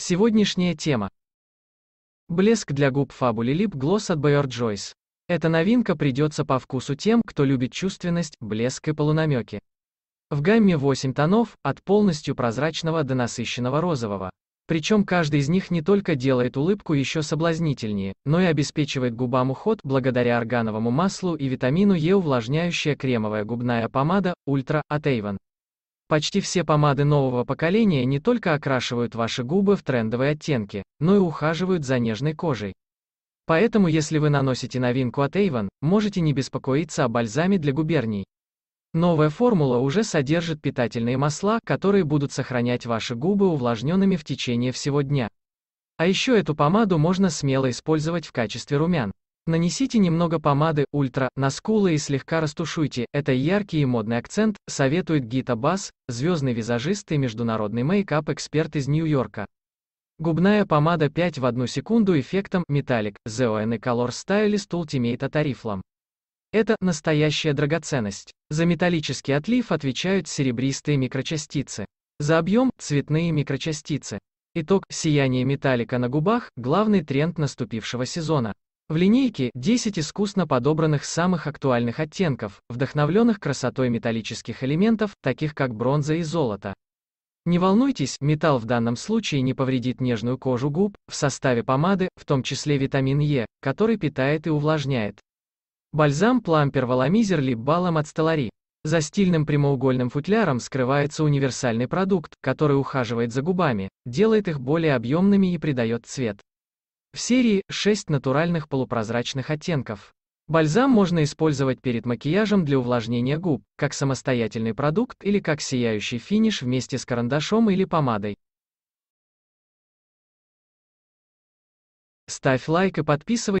Сегодняшняя тема. Блеск для губ Fabuli Lip Gloss от Bayer Joyce. Эта новинка придется по вкусу тем, кто любит чувственность, блеск и полунамеки. В гамме 8 тонов, от полностью прозрачного до насыщенного розового. Причем каждый из них не только делает улыбку еще соблазнительнее, но и обеспечивает губам уход благодаря органовому маслу и витамину Е увлажняющая кремовая губная помада Ultra от Avon. Почти все помады нового поколения не только окрашивают ваши губы в трендовые оттенки, но и ухаживают за нежной кожей. Поэтому если вы наносите новинку от Avon, можете не беспокоиться о бальзаме для губерний. Новая формула уже содержит питательные масла, которые будут сохранять ваши губы увлажненными в течение всего дня. А еще эту помаду можно смело использовать в качестве румян. Нанесите немного помады ультра на скулы и слегка растушуйте. Это яркий и модный акцент, советует Гита Бас, звездный визажист и международный мейкап-эксперт из Нью-Йорка. Губная помада 5 в 1 секунду эффектом Metallic ZON и Color Stylist Ultimate от Арифлом. Это настоящая драгоценность. За металлический отлив отвечают серебристые микрочастицы. За объем – цветные микрочастицы. Итог – сияние металлика на губах – главный тренд наступившего сезона. В линейке 10 искусно подобранных самых актуальных оттенков, вдохновленных красотой металлических элементов, таких как бронза и золото. Не волнуйтесь, металл в данном случае не повредит нежную кожу губ, в составе помады, в том числе витамин Е, который питает и увлажняет. Бальзам Plumper Валамизер Лип Балом от Столари. За стильным прямоугольным футляром скрывается универсальный продукт, который ухаживает за губами, делает их более объемными и придает цвет. В серии 6 натуральных полупрозрачных оттенков. Бальзам можно использовать перед макияжем для увлажнения губ, как самостоятельный продукт или как сияющий финиш вместе с карандашом или помадой. Ставь лайк и подписывайся.